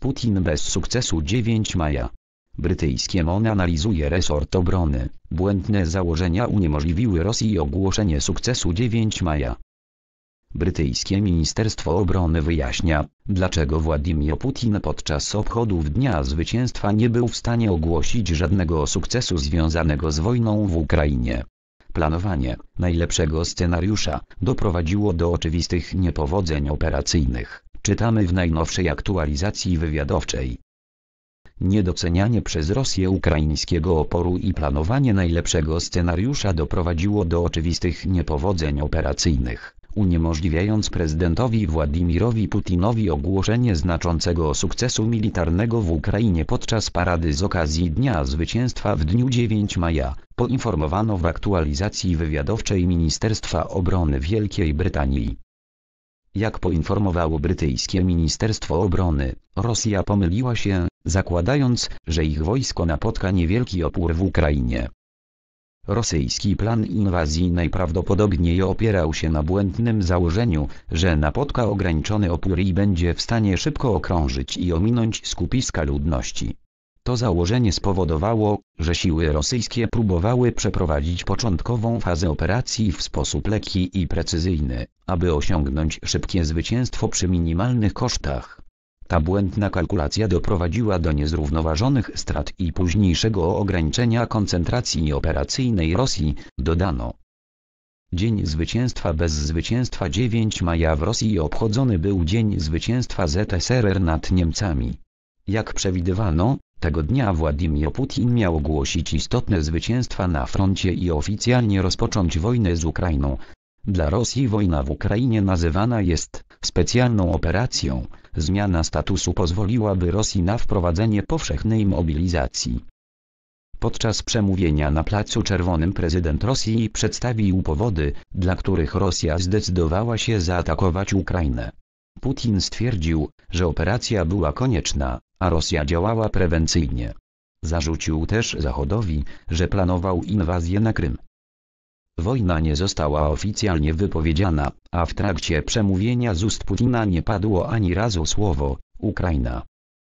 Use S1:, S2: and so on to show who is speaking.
S1: Putin bez sukcesu 9 maja. Brytyjskie MON analizuje resort obrony. Błędne założenia uniemożliwiły Rosji ogłoszenie sukcesu 9 maja. Brytyjskie Ministerstwo Obrony wyjaśnia, dlaczego Władimir Putin podczas obchodów Dnia Zwycięstwa nie był w stanie ogłosić żadnego sukcesu związanego z wojną w Ukrainie. Planowanie najlepszego scenariusza doprowadziło do oczywistych niepowodzeń operacyjnych. Czytamy w najnowszej aktualizacji wywiadowczej. Niedocenianie przez Rosję ukraińskiego oporu i planowanie najlepszego scenariusza doprowadziło do oczywistych niepowodzeń operacyjnych, uniemożliwiając prezydentowi Władimirowi Putinowi ogłoszenie znaczącego sukcesu militarnego w Ukrainie podczas parady z okazji Dnia Zwycięstwa w dniu 9 maja, poinformowano w aktualizacji wywiadowczej Ministerstwa Obrony Wielkiej Brytanii. Jak poinformowało brytyjskie Ministerstwo Obrony, Rosja pomyliła się, zakładając, że ich wojsko napotka niewielki opór w Ukrainie. Rosyjski plan inwazji najprawdopodobniej opierał się na błędnym założeniu, że napotka ograniczony opór i będzie w stanie szybko okrążyć i ominąć skupiska ludności. To założenie spowodowało, że siły rosyjskie próbowały przeprowadzić początkową fazę operacji w sposób lekki i precyzyjny, aby osiągnąć szybkie zwycięstwo przy minimalnych kosztach. Ta błędna kalkulacja doprowadziła do niezrównoważonych strat i późniejszego ograniczenia koncentracji operacyjnej Rosji, dodano. Dzień Zwycięstwa bez zwycięstwa 9 maja w Rosji obchodzony był Dzień Zwycięstwa ZSRR nad Niemcami. Jak przewidywano, tego dnia Władimir Putin miał ogłosić istotne zwycięstwa na froncie i oficjalnie rozpocząć wojnę z Ukrainą. Dla Rosji wojna w Ukrainie nazywana jest specjalną operacją. Zmiana statusu pozwoliłaby Rosji na wprowadzenie powszechnej mobilizacji. Podczas przemówienia na Placu Czerwonym prezydent Rosji przedstawił powody, dla których Rosja zdecydowała się zaatakować Ukrainę. Putin stwierdził, że operacja była konieczna, a Rosja działała prewencyjnie. Zarzucił też Zachodowi, że planował inwazję na Krym. Wojna nie została oficjalnie wypowiedziana, a w trakcie przemówienia z ust Putina nie padło ani razu słowo Ukraina.